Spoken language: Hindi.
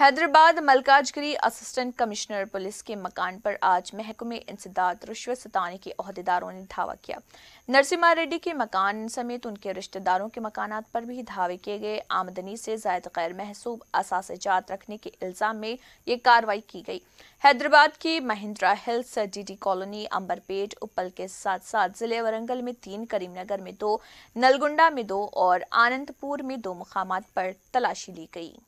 Hyderabad Malkajgiri assistant commissioner police के मकान पर आज महकमे इंसदात रिश्वत सताने के अहदेदारों ने धावा किया नरसिम्हा रेड्डी के मकान समेत उनके रिश्तेदारों के मकानात पर भी धावे किए गए आमदनी से जायद गैर महसूब असाजात रखने के इल्ज़ाम में ये कार्रवाई की गई हैदराबाद की Mahindra hills DD colony Amberpet Uppal के साथ साथ जिले वरंगल में तीन करीमनगर में दो नलगुंडा में दो और आनंदपुर में दो मकाम पर तलाशी ली गई